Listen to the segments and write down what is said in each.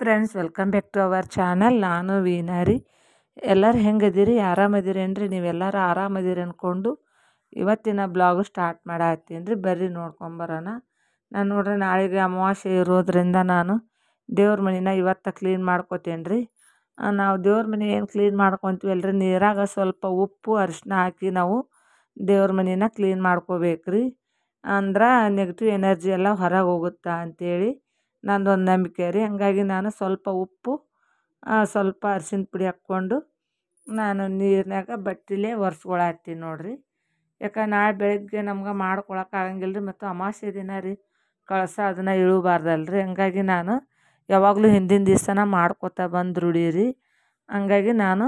friends welcome back to our channel ನಾನು ವೀನಾರಿ ಎಲ್ಲರೂ ಹೆಂಗದಿರಿ ಆರಾಮದಿರೇನ್ರಿ ನೀವೆಲ್ಲರೂ ಆರಾಮದಿರಿ ಅಂದ್ಕೊಂಡು ಇವತ್ತಿನ ಬ್ಲಾಗ್ ಸ್ಟಾರ್ಟ್ ಮಾಡತ್ತೀನಿ ರೀ ಬರ್ರಿ ನೋಡ್ಕೊಂಬರೋಣ ನಾನು ನೋಡ್ರಿ ನಾಳೆಗೆ ಅಮಾವಾಸ್ಯೆ ಇರೋದ್ರಿಂದ ನಾನು ದೇವ್ರ ಮನೆನ ಇವತ್ತ ಕ್ಲೀನ್ ಮಾಡ್ಕೊತೇನೆ ರೀ ನಾವು ದೇವ್ರ ಮನೆ ಏನು ಕ್ಲೀನ್ ಮಾಡ್ಕೊತೀವಲ್ರಿ ನೀರಾಗ ಸ್ವಲ್ಪ ಉಪ್ಪು ಅರಿಶಿನ ಹಾಕಿ ನಾವು ದೇವ್ರ ಮನೆನ ಕ್ಲೀನ್ ರೀ ಅಂದ್ರೆ ನೆಗೆಟಿವ್ ಎನರ್ಜಿ ಎಲ್ಲ ಹೊರಗೆ ಹೋಗುತ್ತಾ ಅಂಥೇಳಿ ಒಂದು ನಂಬಿಕೆ ರೀ ಹಾಗಾಗಿ ನಾನು ಸ್ವಲ್ಪ ಉಪ್ಪು ಸ್ವಲ್ಪ ಅರ್ಶಿನ ಪುಡಿ ಹಾಕ್ಕೊಂಡು ನಾನು ನೀರಿನಾಗ ಬಟ್ಟೆಲೇ ಒರೆಸ್ಕೊಳತ್ತೀನಿ ನೋಡಿರಿ ಯಾಕೆ ನಾಳೆ ಬೆಳಗ್ಗೆ ನಮ್ಗೆ ಮಾಡ್ಕೊಳಕ್ಕೆ ಆಗಂಗಿಲ್ಲ ರೀ ಮತ್ತು ಅಮಾವಾಸ್ಯೆ ದಿನ ರೀ ಕಳಸ ಅದನ್ನು ಇಳುಬಾರ್ದಲ್ಲ ರೀ ಹಂಗಾಗಿ ನಾನು ಯಾವಾಗಲೂ ಹಿಂದಿನ ದಿವ್ಸನ ಮಾಡ್ಕೊತಾ ಬಂದು ರೂಢಿ ರೀ ಹಂಗಾಗಿ ನಾನು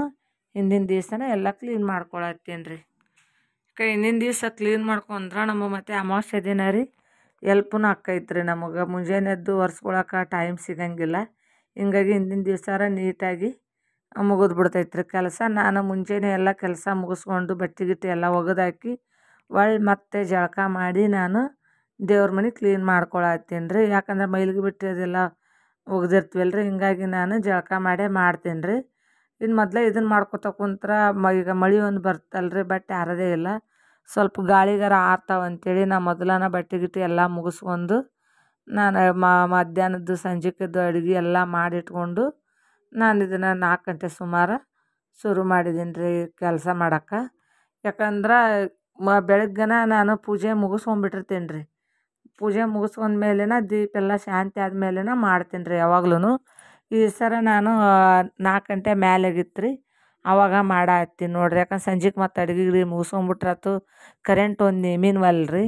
ಹಿಂದಿನ ದಿವ್ಸನ ಎಲ್ಲ ಕ್ಲೀನ್ ಮಾಡ್ಕೊಳತ್ತೀನಿ ರೀ ಹಿಂದಿನ ದಿವಸ ಕ್ಲೀನ್ ಮಾಡ್ಕೊಂಡ್ರೆ ನಮ್ಮ ಮತ್ತು ಅಮಾವಾಸ್ಯೆ ದಿನ ರೀ ಎಲ್ಪುನು ಆಕೈತೆ ರೀ ನಮಗೆ ಮುಂಜಾನೆ ಎದ್ದು ಒರ್ಸ್ಕೊಳಕ್ಕೆ ಟೈಮ್ ಸಿಗಂಗಿಲ್ಲ ಹಿಂಗಾಗಿ ಹಿಂದಿನ ದಿವಸಾರ ನೀಟಾಗಿ ಮುಗಿದು ಬಿಡ್ತೈತೆ ರೀ ಕೆಲಸ ನಾನು ಮುಂಜಾನೆ ಎಲ್ಲ ಕೆಲಸ ಮುಗಿಸ್ಕೊಂಡು ಬಟ್ಟೆ ಗಿಟ್ಟೆ ಎಲ್ಲ ಒಗೆದಾಕಿ ಒಳ್ಳೆ ಮತ್ತೆ ಜಳಕ ಮಾಡಿ ನಾನು ದೇವ್ರ ಮನೆ ಕ್ಲೀನ್ ಮಾಡ್ಕೊಳತ್ತೀನಿ ರೀ ಯಾಕಂದ್ರೆ ಮೈಲಿಗೆ ಬಿಟ್ಟು ಅದೆಲ್ಲ ಒಗೆದಿರ್ತೀವಲ್ಲ ರೀ ಹಿಂಗಾಗಿ ನಾನು ಜಳಕ ಮಾಡೇ ಮಾಡ್ತೀನಿ ರೀ ಇನ್ನು ಮೊದಲೇ ಇದನ್ನು ಮಾಡ್ಕೊತ ಕುಂತ್ರೆ ಈಗ ಮಳೆ ಒಂದು ಬರ್ತಲ್ಲ ರೀ ಬಟ್ ಯಾರದೇ ಇಲ್ಲ ಸ್ವಲ್ಪ ಗಾಳಿಗಾರ ಆರ್ತಾವ ಅಂತೇಳಿ ನಾ ಮೊದಲನ ಬಟ್ಟೆ ಗಿಟ್ಟೆ ಎಲ್ಲ ಮುಗಿಸ್ಕೊಂಡು ನಾನು ಮಧ್ಯಾಹ್ನದ್ದು ಸಂಜೆಕದ್ದು ಅಡುಗೆ ಎಲ್ಲ ಮಾಡಿಟ್ಕೊಂಡು ನಾನು ಇದನ್ನು ನಾಲ್ಕು ಗಂಟೆ ಸುಮಾರು ಶುರು ಮಾಡಿದ್ದೀನಿ ರೀ ಕೆಲಸ ಮಾಡೋಕ್ಕೆ ಯಾಕಂದ್ರೆ ಮ ಬೆಳಗ್ಗೆನ ನಾನು ಪೂಜೆ ಮುಗಿಸ್ಕೊಂಬಿಟ್ಟಿರ್ತೀನಿ ರೀ ಪೂಜೆ ಮುಗಿಸ್ಕೊಂಡ ಮೇಲೆನ ದೀಪ ಎಲ್ಲ ಶಾಂತಿ ಆದ ಮಾಡ್ತೀನಿ ರೀ ಯಾವಾಗ್ಲೂ ಈ ಸರ ನಾನು ನಾಲ್ಕು ಗಂಟೆ ಮ್ಯಾಲಾಗಿತ್ತು ರೀ ಆವಾಗ ಮಾಡಾತ್ತೀನಿ ನೋಡಿರಿ ಯಾಕಂದ್ರೆ ಸಂಜೆಗೆ ಮತ್ತೆ ಅಡುಗೆ ಗಿಡಿ ಮುಗಿಸ್ಕೊಂಬಿಟ್ರಾತು ಕರೆಂಟ್ ಒಂದು ನೇಮಿನವಲ್ಲ ರೀ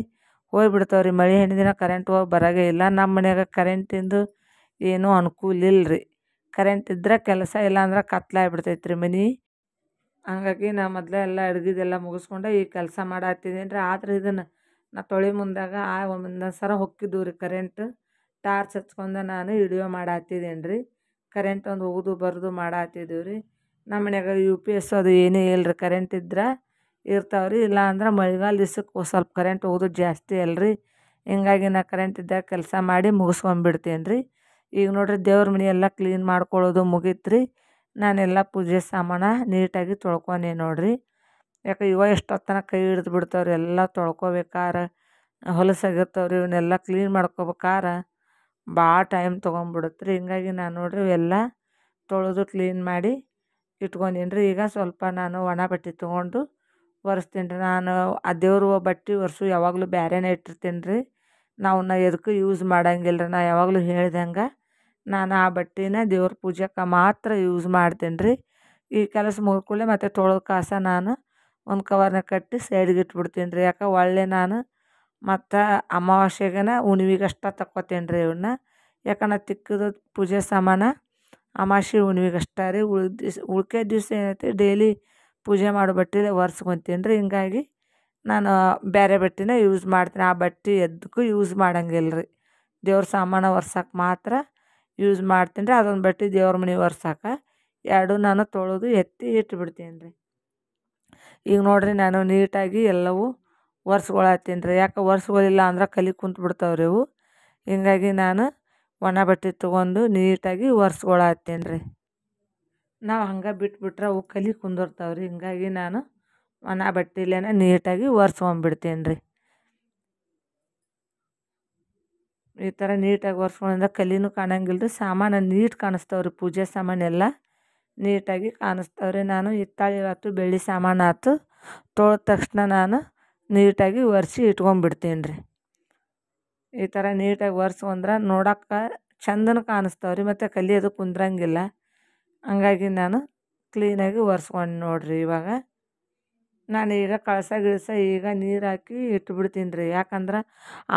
ಹೋಗ್ಬಿಡ್ತಾವ್ರಿ ಮಳೆ ರೀ ಮಳೆ ಕರೆಂಟ್ ಹೋಗಿ ಬರೋಗೆ ಇಲ್ಲ ನಮ್ಮ ಮನೆಯಾಗ ಕರೆಂಟಿಂದು ಏನೂ ಅನುಕೂಲ ಇಲ್ಲ ರೀ ಕರೆಂಟ್ ಇದ್ರೆ ಕೆಲಸ ಇಲ್ಲ ಅಂದ್ರೆ ರೀ ಮನೆ ಹಂಗಾಗಿ ನಾ ಮೊದಲೇ ಎಲ್ಲ ಅಡ್ಗೆದೆಲ್ಲ ಮುಗಿಸ್ಕೊಂಡು ಈ ಕೆಲಸ ಮಾಡಾತ್ತಿದ್ದೀನಿ ರೀ ಆದ್ರೆ ಇದನ್ನು ನಾ ತೊಳಿ ಮುಂದಾಗ ಆ ಒಂದೊಂದು ಸರ ಹೊಕ್ಕಿದ್ದು ರೀ ಕರೆಂಟ್ ಟಾರ್ಚ್ ಹಚ್ಕೊಂಡು ನಾನು ವಿಡಿಯೋ ಮಾಡಾತ್ತಿದ್ದೀನಿ ರೀ ಕರೆಂಟ್ ಒಂದು ಹೋಗೋದು ಬರೋದು ಮಾಡಾತ್ತಿದ್ದೀವಿ ರೀ ನಮ್ಮ ಮನೆಯಾಗ ಯು ಪಿ ಎಸ್ ಅದು ಏನೂ ಇಲ್ರಿ ಕರೆಂಟ್ ಇದ್ರೆ ಇರ್ತಾವೆ ರೀ ಇಲ್ಲ ಅಂದ್ರೆ ಮಳೆಗಾಲ ದಿವ್ಸಕ್ಕೆ ಸ್ವಲ್ಪ ಕರೆಂಟ್ ಹೋಗೋದು ಜಾಸ್ತಿ ಅಲ್ರಿ ಹಿಂಗಾಗಿ ನಾ ಕರೆಂಟ್ ಇದ್ದಾಗ ಕೆಲಸ ಮಾಡಿ ಮುಗಿಸ್ಕೊಂಬಿಡ್ತೀನಿ ರೀ ಈಗ ನೋಡ್ರಿ ದೇವ್ರ ಮನೆ ಎಲ್ಲ ಕ್ಲೀನ್ ಮಾಡ್ಕೊಳ್ಳೋದು ಮುಗೀತು ರೀ ನಾನೆಲ್ಲ ಪೂಜೆ ಸಾಮಾನು ನೀಟಾಗಿ ತೊಳ್ಕೊನೇ ನೋಡಿರಿ ಯಾಕೆ ಇವಾಗ ಎಷ್ಟೊತ್ತನ ಕೈ ಹಿಡಿದು ಬಿಡ್ತಾವ್ರಿ ಎಲ್ಲ ತೊಳ್ಕೊಬೇಕಾರೆ ಹೊಲಸಾಗಿರ್ತಾವ್ರಿ ಇವನ್ನೆಲ್ಲ ಕ್ಲೀನ್ ಮಾಡ್ಕೋಬೇಕಾರ ಭಾಳ ಟೈಮ್ ತೊಗೊಂಬಿಡುತ್ತೆ ರೀ ಹೀಗಾಗಿ ನಾನು ನೋಡ್ರಿ ಇವೆಲ್ಲ ತೊಳೆದು ಕ್ಲೀನ್ ಮಾಡಿ ಇಟ್ಕೊಂಡೀನಿ ಈಗ ಸ್ವಲ್ಪ ನಾನು ಒಣ ಬಟ್ಟೆ ತೊಗೊಂಡು ಒರೆಸ್ತೀನಿ ರೀ ನಾನು ಆ ದೇವ್ರ ಬಟ್ಟೆ ಒರೆಸು ಯಾವಾಗಲೂ ಬೇರೆನೇ ಇಟ್ಟಿರ್ತೀನಿ ರೀ ನಾವು ನಾ ಎದಕ್ಕೂ ಯೂಸ್ ಮಾಡಂಗಿಲ್ಲ ರೀ ನಾ ಯಾವಾಗಲೂ ಹೇಳ್ದಂಗೆ ನಾನು ಆ ಬಟ್ಟೆನ ದೇವ್ರ ಪೂಜೆಗೆ ಮಾತ್ರ ಯೂಸ್ ಮಾಡ್ತೀನಿ ರೀ ಈ ಕೆಲಸ ಮುಗಿದ್ಕೂಡ್ಲೆ ಮತ್ತೆ ತೊಳೆದ ಕಾಸ ನಾನು ಒಂದು ಕವರ್ನ ಕಟ್ಟಿ ಸೈಡ್ಗೆ ಇಟ್ಬಿಡ್ತೀನಿ ರೀ ಯಾಕೆ ಒಳ್ಳೆ ನಾನು ಮತ್ತು ಅಮಾವಾಸ್ಯೆಗೇನ ಹುಣ್ವಿಗಷ್ಟ ತಕ್ಕೋತೀನಿ ರೀ ಇವನ್ನ ನಾ ತಿಕ್ಕಿದ ಪೂಜೆ ಸಾಮಾನು ಅಮಾಸೆ ಹುಣ್ಣಿಮೆಗೆ ಅಷ್ಟೇ ರೀ ಉಳ್ ದಿವ್ಸ ಉಳ್ಕೆ ದಿವಸ ಏನೈತೆ ಡೈಲಿ ಪೂಜೆ ಮಾಡೋ ಬಟ್ಟೆ ಒರ್ಸ್ಕೊತೀನಿ ರೀ ಹಿಂಗಾಗಿ ನಾನು ಬೇರೆ ಬಟ್ಟೆನ ಯೂಸ್ ಮಾಡ್ತೀನಿ ಆ ಬಟ್ಟೆ ಎದ್ದಕ್ಕೂ ಯೂಸ್ ಮಾಡಂಗಿಲ್ಲ ರೀ ದೇವ್ರ ಸಾಮಾನು ಒರ್ಸಕ್ಕೆ ಮಾತ್ರ ಯೂಸ್ ಮಾಡ್ತೀನಿ ರೀ ಅದೊಂದು ಬಟ್ಟೆ ದೇವ್ರ ಮನೆ ಒರ್ಸಕ್ಕ ಎರಡು ನಾನು ತೊಳೆದು ಎತ್ತಿ ಇಟ್ಬಿಡ್ತೀನಿ ರೀ ಈಗ ನೋಡಿರಿ ನಾನು ನೀಟಾಗಿ ಎಲ್ಲವೂ ಒರೆಸ್ಕೊಳತ್ತೀನಿ ರೀ ಯಾಕೆ ಒರೆಸ್ಕೊಳ್ಳಿಲ್ಲ ಅಂದ್ರೆ ಕಲಿ ಕುಂತ್ಬಿಡ್ತಾವ್ರಿ ರೀ ಇವು ಹೀಗಾಗಿ ನಾನು ಒಣ ಬಟ್ಟೆ ತೊಗೊಂಡು ನೀಟಾಗಿ ಒರೆಸ್ಕೊಳತ್ತೇನೆ ರೀ ನಾವು ಹಂಗೆ ಬಿಟ್ಬಿಟ್ರೆ ಅವು ಕಲಿ ಕುಂದಿರ್ತಾವೆ ರೀ ನಾನು ಒಣ ಬಟ್ಟೆಲೇನ ನೀಟಾಗಿ ಒರೆಸ್ಕೊಂಬಿಡ್ತೀನಿ ರೀ ಈ ಥರ ನೀಟಾಗಿ ಒರೆಸ್ಕೊಂಡ್ರೆ ಕಲಿನೂ ಕಾಣಂಗಿಲ್ಲ ರೀ ಸಾಮಾನು ನೀಟ್ ಕಾಣಿಸ್ತಾವ್ರಿ ರೀ ಪೂಜೆ ಸಾಮಾನೆಲ್ಲ ನೀಟಾಗಿ ಕಾಣಿಸ್ತಾವ್ರಿ ನಾನು ಹಿತ್ತಾಳೆ ಆಯ್ತು ಬೆಳ್ಳಿ ಸಾಮಾನು ಆಯ್ತು ತೊಳೆದ ತಕ್ಷಣ ನಾನು ನೀಟಾಗಿ ಒರೆಸಿ ಇಟ್ಕೊಂಬಿಡ್ತೇನೆ ರೀ ಈ ಥರ ನೀಟಾಗಿ ಒರೆಸು ಅಂದ್ರೆ ನೋಡೋಕ್ಕೆ ಚಂದನ ಕಾಣಿಸ್ತಾವ್ರಿ ಮತ್ತು ಕಲಿಯೋದು ಕುಂದ್ರಂಗಿಲ್ಲ ಹಂಗಾಗಿ ನಾನು ಕ್ಲೀನಾಗಿ ಒರೆಸ್ಕೊಂಡು ನೋಡಿರಿ ಇವಾಗ ನಾನು ಈಗ ಕಳಸ ಗಿಳಸ ಈಗ ನೀರು ಹಾಕಿ ಇಟ್ಬಿಡ್ತೀನಿ ರೀ ಯಾಕಂದ್ರೆ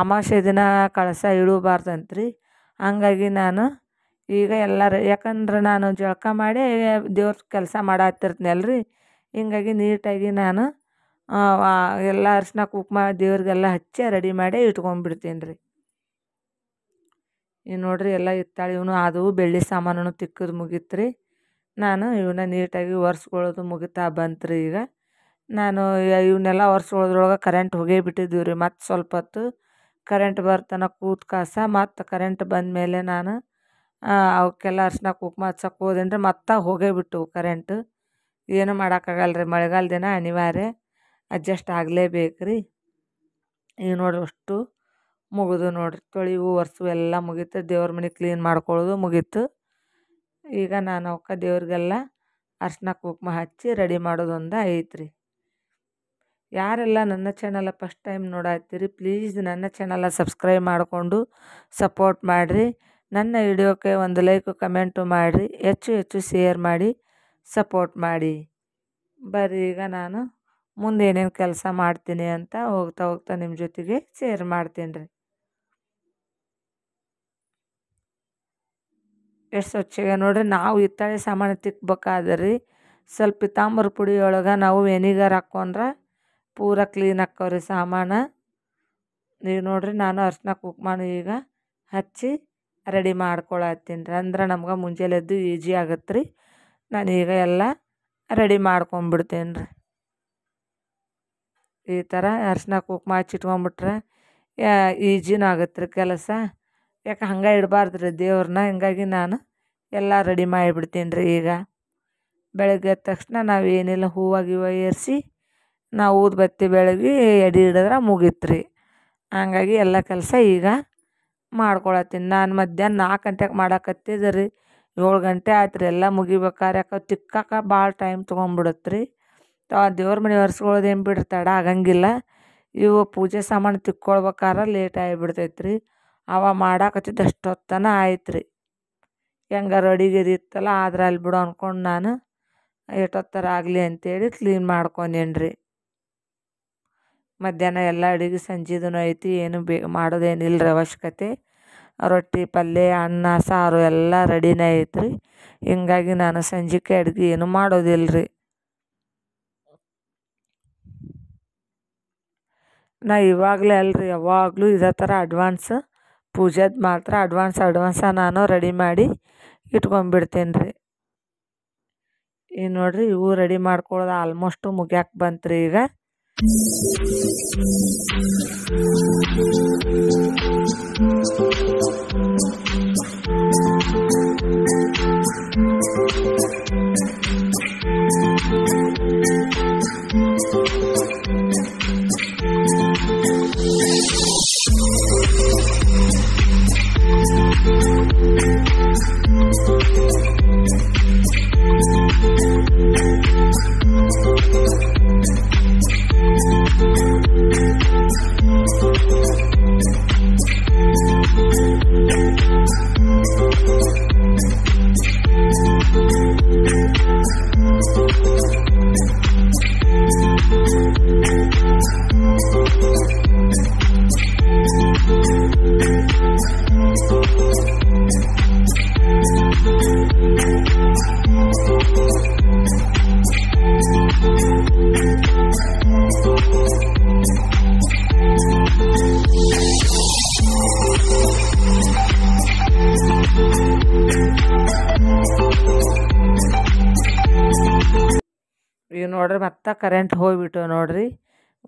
ಅಮಾವಾಸ್ಯೆ ದಿನ ಕಳಸ ಇಳಬಾರ್ದಂತ್ರಿ ಹಂಗಾಗಿ ನಾನು ಈಗ ಎಲ್ಲರ ಯಾಕಂದ್ರೆ ನಾನು ಜಳಕ ಮಾಡಿ ದೇವ್ರ ಕೆಲಸ ರೀ ಹಿಂಗಾಗಿ ನೀಟಾಗಿ ನಾನು ಎಲ್ಲ ಅರ್ಶಿನ ಕುಂಕುಮ ದೇವ್ರಿಗೆಲ್ಲ ಹಚ್ಚಿ ರೆಡಿ ಮಾಡಿ ಇಟ್ಕೊಂಡ್ಬಿಡ್ತೀನಿ ರೀ ಈಗ ನೋಡ್ರಿ ಎಲ್ಲ ಇತ್ತಾಳೆ ಇವನು ಅದು ಬೆಳ್ಳಿ ಸಾಮಾನು ತಿಕ್ಕದು ಮುಗೀತು ನಾನು ಇವನ್ನ ನೀಟಾಗಿ ಒರೆಸ್ಕೊಳ್ಳೋದು ಮುಗಿತಾ ಬಂತು ರೀ ಈಗ ನಾನು ಇವನ್ನೆಲ್ಲ ಒರೆಸ್ಕೊಳ್ಳೋದ್ರೊಳಗೆ ಕರೆಂಟ್ ಹೋಗೇ ಬಿಟ್ಟಿದ್ದೀವಿ ರೀ ಮತ್ತು ಸ್ವಲ್ಪ ಹೊತ್ತು ಕರೆಂಟ್ ಬರ್ತನ ಕೂತ್ ಕಾಸ ಮತ್ತು ಕರೆಂಟ್ ಬಂದ ಮೇಲೆ ನಾನು ಅವಕ್ಕೆಲ್ಲ ಅರ್ಶಿನ ಕುಕ್ಮ ಹಚ್ಚಕ್ಕೆ ಹೋದೇನ್ರಿ ಮತ್ತೆ ಹೋಗೇ ಬಿಟ್ಟು ಕರೆಂಟ್ ಏನು ಮಾಡೋಕ್ಕಾಗಲ್ಲ ರೀ ಮಳೆಗಾಲ ದಿನ ಅನಿವಾರ್ಯ ಅಡ್ಜಸ್ಟ್ ಆಗಲೇಬೇಕು ರೀ ಈಗ ನೋಡ್ರಿ ಅಷ್ಟು ಮುಗಿದು ನೋಡಿರಿ ತೊಳೆವು ಒರೆಸು ಎಲ್ಲ ಮುಗೀತು ದೇವ್ರ ಮನೆ ಕ್ಲೀನ್ ಮಾಡ್ಕೊಳ್ಳೋದು ಮುಗೀತು ಈಗ ನಾನು ಅವಕ್ಕ ದೇವ್ರಿಗೆಲ್ಲ ಅರ್ಶಿನ ಕುಂಕುಮ ಹಚ್ಚಿ ರೆಡಿ ಮಾಡೋದೊಂದು ಐತ್ರಿ ಯಾರೆಲ್ಲ ನನ್ನ ಚಾನಲ ಫಸ್ಟ್ ಟೈಮ್ ನೋಡಾತ್ತೀರಿ ಪ್ಲೀಸ್ ನನ್ನ ಚಾನಲ ಸಬ್ಸ್ಕ್ರೈಬ್ ಮಾಡಿಕೊಂಡು ಸಪೋರ್ಟ್ ಮಾಡಿರಿ ನನ್ನ ವಿಡಿಯೋಕ್ಕೆ ಒಂದು ಲೈಕ್ ಕಮೆಂಟು ಮಾಡಿರಿ ಹೆಚ್ಚು ಹೆಚ್ಚು ಶೇರ್ ಮಾಡಿ ಸಪೋರ್ಟ್ ಮಾಡಿ ಬರ್ರಿ ಈಗ ನಾನು ಮುಂದೆ ಕೆಲಸ ಮಾಡ್ತೀನಿ ಅಂತ ಹೋಗ್ತಾ ಹೋಗ್ತಾ ನಿಮ್ಮ ಜೊತೆಗೆ ಶೇರ್ ಮಾಡ್ತೀನಿ ರೀ ಎಷ್ಟು ಸ್ವಚ್ಛಗೆ ನೋಡಿರಿ ನಾವು ಹಿತ್ತಾಳೆ ಸಾಮಾನು ತಿಕ್ಬೇಕಾದ್ರಿ ಸ್ವಲ್ಪ ಪಿತಾಂಬರ ಪುಡಿಯೊಳಗೆ ನಾವು ವೆನಿಗರ್ ಹಾಕ್ಕೊಂಡ್ರೆ ಪೂರ ಕ್ಲೀನ್ ಹಾಕ್ಕವ್ರಿ ಸಾಮಾನು ನೀವು ನೋಡಿರಿ ನಾನು ಅರ್ಶಿನ ಕುಕ್ಮಾನು ಈಗ ಹಚ್ಚಿ ರೆಡಿ ಮಾಡ್ಕೊಳತ್ತೀನಿ ರೀ ಅಂದ್ರೆ ನಮ್ಗೆ ಮುಂಜಾನೆ ಈಜಿ ಆಗತ್ತೆ ರೀ ಈಗ ಎಲ್ಲ ರೆಡಿ ಮಾಡ್ಕೊಂಬಿಡ್ತೀನಿ ರೀ ಈ ಥರ ಅರ್ಶಿನ ಕುಕ್ಮ ಹಚ್ಚಿಟ್ಕೊಂಬಿಟ್ರೆ ಈಜಿನೂ ಆಗತ್ತೆ ರೀ ಕೆಲಸ ಯಾಕೆ ಹಂಗೆ ಇಡಬಾರ್ದು ರೀ ದೇವ್ರನ್ನ ಹೀಗಾಗಿ ನಾನು ಎಲ್ಲ ರೆಡಿ ಮಾಡಿಬಿಡ್ತೀನಿ ರೀ ಈಗ ಬೆಳಗ್ಗೆ ಎದ್ದ ತಕ್ಷಣ ನಾವು ಏನೆಲ್ಲ ಹೂವು ಗಿವ ಏರಿಸಿ ನಾವು ಬತ್ತಿ ಬೆಳಗ್ಗೆ ಎಡೆ ಹಿಡಿದ್ರೆ ಮುಗೀತ್ರಿ ಹಂಗಾಗಿ ಎಲ್ಲ ಕೆಲಸ ಈಗ ಮಾಡ್ಕೊಳತ್ತೀನಿ ನಾನು ಮಧ್ಯಾಹ್ನ ನಾಲ್ಕು ಗಂಟೆಗೆ ಮಾಡಾಕತ್ತಿದ್ರಿ ರೀ ಏಳು ಗಂಟೆ ಆಯ್ತು ರೀ ಎಲ್ಲ ಮುಗಿಬೇಕಾರೆ ಯಾಕೆ ತಿಕ್ಕಾಕ ಭಾಳ ಟೈಮ್ ತೊಗೊಂಡ್ಬಿಡತ್ತೆ ರೀ ದೇವ್ರ ಮನೆ ಏನು ಬಿಡ್ರಿ ತಡ ಆಗಂಗಿಲ್ಲ ಇವು ಪೂಜೆ ಸಾಮಾನು ತಿಕ್ಕೊಳ್ಬೇಕಾರೆ ಲೇಟ್ ಆಗಿಬಿಡ್ತೈತೆ ರೀ ಅವ ಮಾಡಾಕತ್ತಿದ್ದ ಅಷ್ಟೊತ್ತನ ಆಯ್ತು ರೀ ಹೆಂಗಾರ ಅಡಿಗೆ ಇತ್ತಲ್ಲ ಆದ್ರೆ ಅಲ್ಲಿ ಬಿಡು ಅಂದ್ಕೊಂಡು ನಾನು ಎಷ್ಟೊತ್ತರ ಆಗಲಿ ಅಂತೇಳಿ ಕ್ಲೀನ್ ಮಾಡ್ಕೊಂಡೇನಿ ರೀ ಮಧ್ಯಾಹ್ನ ಎಲ್ಲ ಅಡುಗೆ ಸಂಜೆದೂ ಐತಿ ಏನು ಬೇ ಮಾಡೋದೇನಿಲ್ಲ ರೀ ಅವಶ್ಯಕತೆ ರೊಟ್ಟಿ ಪಲ್ಯ ಅನ್ನ ಸಾರು ಎಲ್ಲ ರೆಡಿನೇ ಐತ್ರಿ ರೀ ನಾನು ಸಂಜೆಗೆ ಅಡುಗೆ ಏನು ಮಾಡೋದಿಲ್ಲ ನಾ ಇವಾಗಲೇ ಅಲ್ರಿ ಯಾವಾಗಲೂ ಇದೇ ಥರ ಅಡ್ವಾನ್ಸ್ ಪೂಜೆದು ಮಾತ್ರ ಅಡ್ವಾನ್ಸ್ ಅಡ್ವಾನ್ಸ ನಾನು ರೆಡಿ ಮಾಡಿ ಇಟ್ಕೊಂಡ್ಬಿಡ್ತೀನಿ ರೀ ಈಗ ನೋಡಿರಿ ಇವು ರೆಡಿ ಮಾಡ್ಕೊಳ್ಳೋದು ಆಲ್ಮೋಸ್ಟು ಮುಗ್ಯಾಕೆ ಬಂತು ಈಗ ನೋಡ್ರಿ ಮತ್ತೆ ಕರೆಂಟ್ ಹೋಗ್ಬಿಟ್ಟು ನೋಡ್ರಿ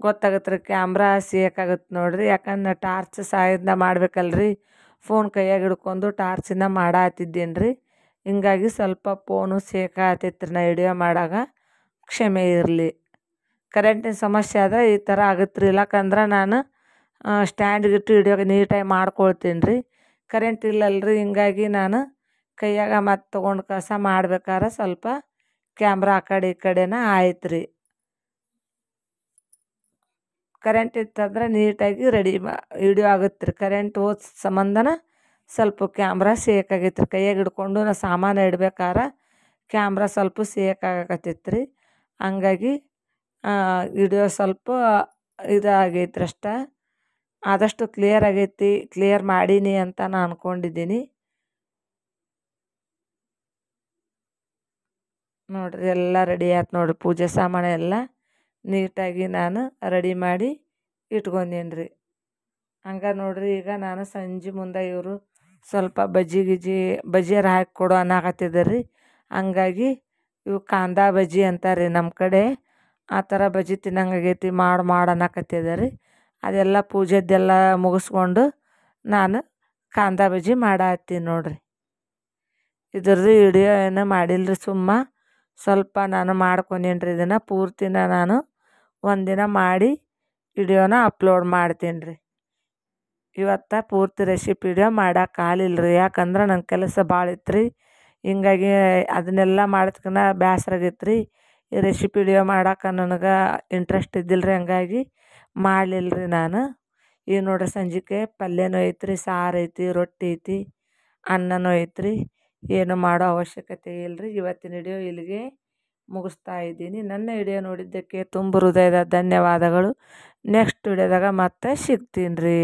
ಗೊತ್ತಾಗತ್ತೆ ರೀ ಕ್ಯಾಮ್ರಾ ಸೇಕಾಗತ್ತೆ ನೋಡ್ರಿ ಯಾಕಂದ್ರೆ ಟಾರ್ಚ್ ಸಹಾಯದಿಂದ ಮಾಡ್ಬೇಕಲ್ರಿ ಫೋನ್ ಕೈಯಾಗಿ ಹಿಡ್ಕೊಂಡು ಟಾರ್ಚಿಂದ ಮಾಡತ್ತಿದ್ದೇನೆ ರೀ ಹಿಂಗಾಗಿ ಸ್ವಲ್ಪ ಫೋನು ಸೇಕ ರೀ ನಾ ವಿಡಿಯೋ ಮಾಡಾಗ ಕ್ಷಮೆ ಇರಲಿ ಕರೆಂಟಿನ ಸಮಸ್ಯೆ ಆದರೆ ಈ ಥರ ಆಗುತ್ತೆ ರೀ ಇಲ್ಲಕಂದ್ರೆ ನಾನು ಸ್ಟ್ಯಾಂಡ್ಗಿಟ್ಟು ಹಿಡಿಯೋ ನೀಟಾಗಿ ಮಾಡ್ಕೊಳ್ತೀನಿ ರೀ ಕರೆಂಟ್ ಇಲ್ಲಲ್ರಿ ಹಿಂಗಾಗಿ ನಾನು ಕೈಯಾಗ ಮತ್ತು ತೊಗೊಂಡು ಕಸ ಮಾಡ್ಬೇಕಾದ್ರೆ ಸ್ವಲ್ಪ ಕ್ಯಾಮ್ರಾ ಆ ಕಡೆ ಈ ಕಡೆನ ಆಯ್ತು ರೀ ಕರೆಂಟ್ ಇತ್ತಂದ್ರೆ ನೀಟಾಗಿ ರೆಡಿ ವಿಡಿಯೋ ಆಗುತ್ತೆ ರೀ ಕರೆಂಟ್ ಹೋದ ಸಂಬಂಧನ ಸ್ವಲ್ಪ ಕ್ಯಾಮ್ರಾ ಸೇಕ್ ಆಗೈತ್ರಿ ರೀ ಹಿಡ್ಕೊಂಡು ನಾ ಸಾಮಾನು ಇಡ್ಬೇಕಾದ್ರೆ ಕ್ಯಾಮ್ರಾ ಸ್ವಲ್ಪ ಸೇಕ್ ಆಗಕತ್ತಿತ್ತು ರೀ ಹಂಗಾಗಿ ವಿಡಿಯೋ ಸ್ವಲ್ಪ ಇದಾಗೈತ್ರಿ ಅಷ್ಟ ಆದಷ್ಟು ಕ್ಲಿಯರ್ ಆಗೈತಿ ಕ್ಲಿಯರ್ ಮಾಡೀನಿ ಅಂತ ನಾನು ಅಂದ್ಕೊಂಡಿದ್ದೀನಿ ನೋಡಿರಿ ಎಲ್ಲ ರೆಡಿ ಆಯ್ತು ನೋಡಿರಿ ಪೂಜೆ ಸಾಮಾನು ಎಲ್ಲ ನೀಟಾಗಿ ನಾನು ರೆಡಿ ಮಾಡಿ ಇಟ್ಕೊಂಡೇನಿ ರೀ ಹಂಗೆ ನೋಡಿರಿ ಈಗ ನಾನು ಸಂಜೆ ಮುಂದೆ ಇವರು ಸ್ವಲ್ಪ ಬಜ್ಜಿ ಗಿಜ್ಜಿ ಬಜ್ಜಿ ಹಾಕಿ ಕೊಡು ಅನ್ನಾಕತ್ತಿದ್ದಾರೆ ರೀ ಹಂಗಾಗಿ ಇವು ಕಾಂದಾ ಬಜ್ಜಿ ಅಂತಾರೆ ರೀ ನಮ್ಮ ಕಡೆ ಆ ಥರ ಬಜ್ಜಿ ತಿನ್ನಂಗಾಗೈತಿ ಮಾಡಿ ಮಾಡು ಅನ್ನಾಕತ್ತಿದ್ದಾರೆ ರೀ ಅದೆಲ್ಲ ಪೂಜೆದ್ದೆಲ್ಲ ಮುಗಿಸ್ಕೊಂಡು ನಾನು ಕಾಂದಾ ಬಜ್ಜಿ ಮಾಡತ್ತೀನಿ ನೋಡಿರಿ ಇದ್ರದ್ದು ವಿಡಿಯೋ ಏನೂ ಮಾಡಿಲ್ಲ ರೀ ಸುಮ್ಮ ಸ್ವಲ್ಪ ನಾನು ಮಾಡ್ಕೊಂಡೀನಿ ಇದನ್ನು ಪೂರ್ತಿನ ನಾನು ಒಂದಿನ ಮಾಡಿ ವಿಡಿಯೋನ ಅಪ್ಲೋಡ್ ಮಾಡ್ತೀನಿ ರೀ ಇವತ್ತು ಪೂರ್ತಿ ರೆಸಿಪಿ ವಿಡಿಯೋ ಮಾಡೋಕೆ ರೀ ಯಾಕಂದ್ರೆ ನನ್ನ ಕೆಲಸ ಭಾಳ ಇತ್ತು ರೀ ಅದನ್ನೆಲ್ಲ ಮಾಡೋದ್ಕಿನ್ನ ಬೇಸರ ರೀ ಈ ರೆಸಿಪಿ ವಿಡಿಯೋ ಮಾಡೋಕೆ ನನಗೆ ಇಂಟ್ರೆಸ್ಟ್ ಇದ್ದಿಲ್ಲ ರೀ ಹಂಗಾಗಿ ಮಾಡಲಿಲ್ಲ ರೀ ನಾನು ಈಗ ನೋಡ್ರಿ ಸಂಜೆಗೆ ಪಲ್ಯನೂ ಐತ್ರಿ ಸಾರು ಐತಿ ರೊಟ್ಟಿ ಐತಿ ಅನ್ನನೂ ಐತ್ರಿ ಏನು ಮಾಡೋ ಅವಶ್ಯಕತೆ ಇಲ್ಲ ರೀ ಇವತ್ತಿನ ವಿಡಿಯೋ ಇಲ್ಲಿಗೆ ಮುಗಿಸ್ತಾ ಇದ್ದೀನಿ ನನ್ನ ವಿಡಿಯೋ ನೋಡಿದ್ದಕ್ಕೆ ತುಂಬ ಹೃದಯದ ಧನ್ಯವಾದಗಳು ನೆಕ್ಸ್ಟ್ ವಿಡಿಯೋದಾಗ ಮತ್ತೆ ಸಿಗ್ತೀನಿ ರೀ